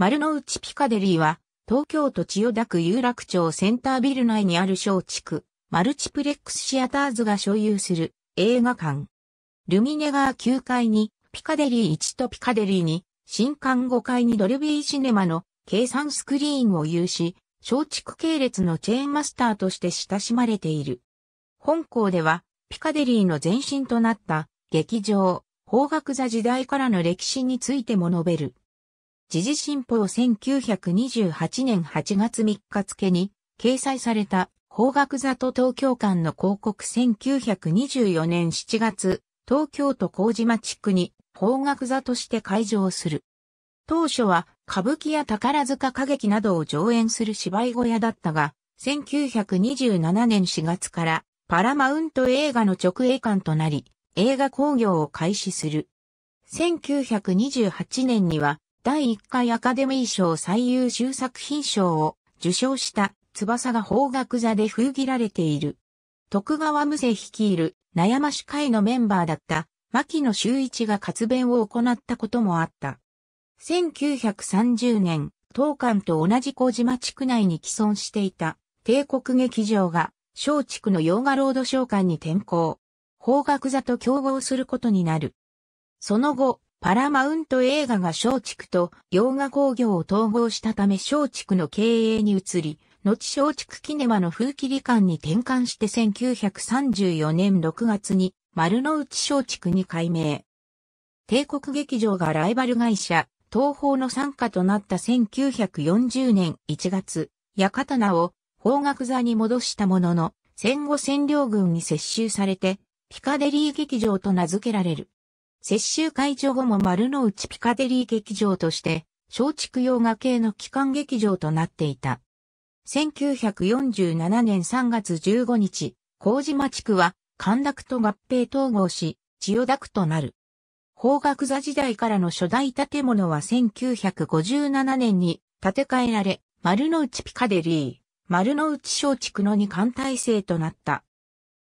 丸の内ピカデリーは、東京都千代田区有楽町センタービル内にある小築、マルチプレックスシアターズが所有する映画館。ルミネー9階に、ピカデリー1とピカデリー2、新館5階にドルビーシネマの計算スクリーンを有し、松竹系列のチェーンマスターとして親しまれている。本校では、ピカデリーの前身となった劇場、邦楽座時代からの歴史についても述べる。時事新報1928年8月3日付に掲載された法学座と東京間の広告1924年7月、東京都麹町区に法学座として開場する。当初は歌舞伎や宝塚歌劇などを上演する芝居小屋だったが、1927年4月からパラマウント映画の直営館となり、映画興行を開始する。1928年には第1回アカデミー賞最優秀作品賞を受賞した翼が方角座で封切られている。徳川無勢率いる悩まし会のメンバーだった牧野修一が活弁を行ったこともあった。1930年、東館と同じ小島地区内に既存していた帝国劇場が小地区の洋画ロード商館に転校。方角座と競合することになる。その後、パラマウント映画が松竹と洋画工業を統合したため松竹の経営に移り、後松竹キネマの風切り館に転換して1934年6月に丸の内松竹に改名。帝国劇場がライバル会社、東宝の参加となった1940年1月、館名を方角座に戻したものの、戦後占領軍に接収されて、ピカデリー劇場と名付けられる。接収解除後も丸の内ピカデリー劇場として、松竹洋画系の機関劇場となっていた。1947年3月15日、麹町地区は、神楽と合併統合し、千代田区となる。方角座時代からの初代建物は1957年に建て替えられ、丸の内ピカデリー、丸の内松竹の二冠体制となった。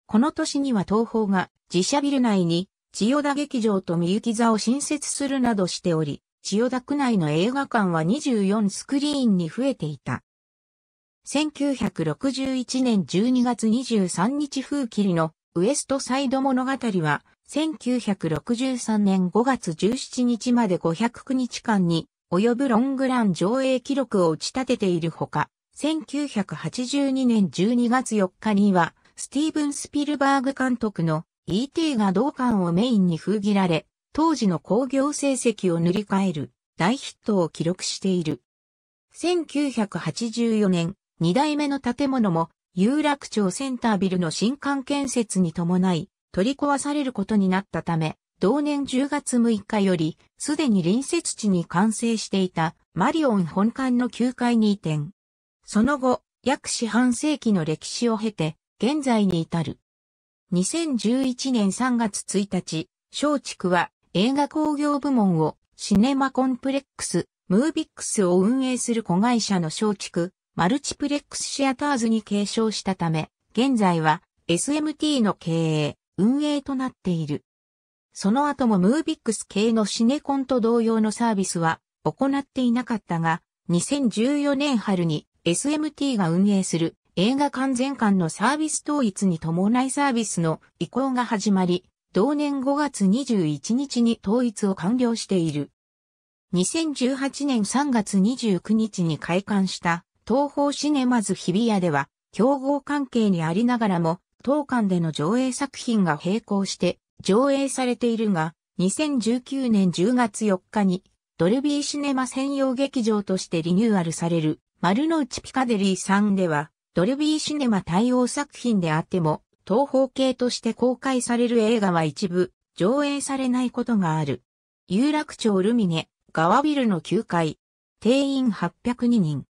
この年には東方が自社ビル内に千代田劇場とみゆき座を新設するなどしており、千代田区内の映画館は24スクリーンに増えていた。1961年12月23日風切りのウエストサイド物語は、1963年5月17日まで509日間に及ぶロングラン上映記録を打ち立てているほか、1982年12月4日には、スティーブン・スピルバーグ監督の E.T. が同館をメインに封切られ、当時の興行成績を塗り替える大ヒットを記録している。1984年、二代目の建物も有楽町センタービルの新館建設に伴い、取り壊されることになったため、同年10月6日より、すでに隣接地に完成していたマリオン本館の9階に移転。その後、約四半世紀の歴史を経て、現在に至る。2011年3月1日、松竹は映画工業部門をシネマコンプレックス、ムービックスを運営する子会社の松竹、マルチプレックスシアターズに継承したため、現在は SMT の経営、運営となっている。その後もムービックス系のシネコンと同様のサービスは行っていなかったが、2014年春に SMT が運営する映画完全館のサービス統一に伴いサービスの移行が始まり、同年5月21日に統一を完了している。2018年3月29日に開館した東方シネマズ日比谷では、競合関係にありながらも、当館での上映作品が並行して上映されているが、2019年10月4日に、ドルビーシネマ専用劇場としてリニューアルされる、丸の内ピカデリーさんでは、ドルビーシネマ対応作品であっても、東方系として公開される映画は一部、上映されないことがある。有楽町ルミネ、側ビルの9階、定員802人。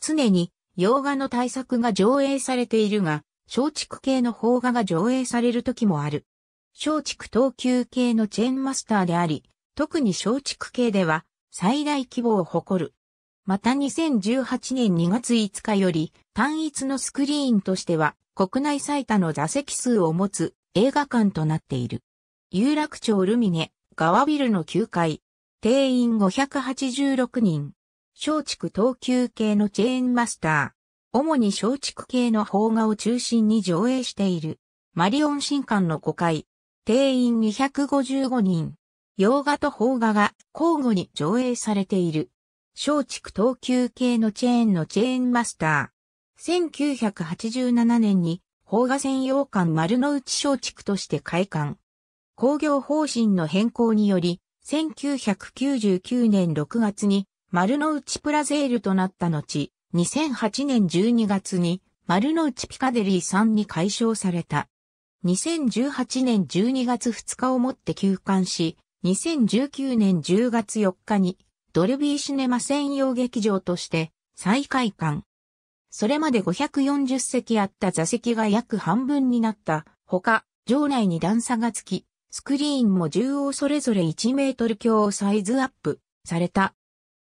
常に、洋画の対策が上映されているが、松竹系の邦画が上映される時もある。松竹東急系のチェーンマスターであり、特に松竹系では最大規模を誇るまた2018年2月5日より単一のスクリーンとしては国内最多の座席数を持つ映画館となっている。有楽町ルミネ、側ビルの9階、定員586人、松竹東急系のチェーンマスター、主に松竹系の邦画を中心に上映している。マリオン新館の5階、定員255人、洋画と邦画が交互に上映されている。松竹東急系のチェーンのチェーンマスター。1987年に、邦画専用館丸の内松竹として開館。工業方針の変更により、1999年6月に丸の内プラゼールとなった後、2008年12月に丸の内ピカデリーさんに解消された。2018年12月2日をもって休館し、2019年10月4日にドルビーシネマ専用劇場として再開館。それまで540席あった座席が約半分になったほか、場内に段差がつき、スクリーンも縦横それぞれ1メートル強サイズアップされた。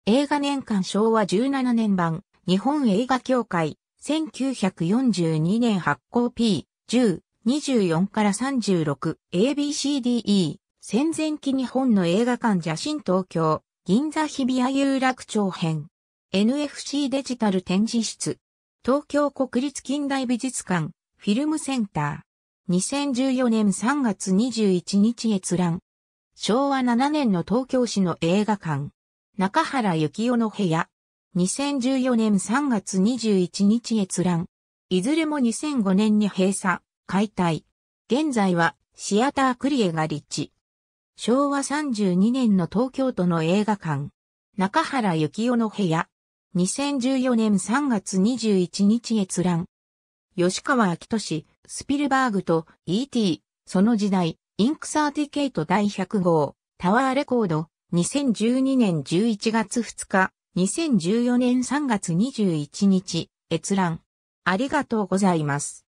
映画年間昭和17年版日本映画協会1942年発行 P 10 24から 36ABCDE 戦前期日本の映画館写真東京銀座日比谷有楽町編。NFC デジタル展示室。東京国立近代美術館、フィルムセンター。2014年3月21日閲覧。昭和7年の東京市の映画館。中原幸男の部屋。2014年3月21日閲覧。いずれも2005年に閉鎖、解体。現在は、シアタークリエが立地。昭和32年の東京都の映画館、中原幸雄の部屋、2014年3月21日閲覧。吉川明俊、スピルバーグと E.T., その時代、インクサーティケイト第100号、タワーレコード、2012年11月2日、2014年3月21日、閲覧。ありがとうございます。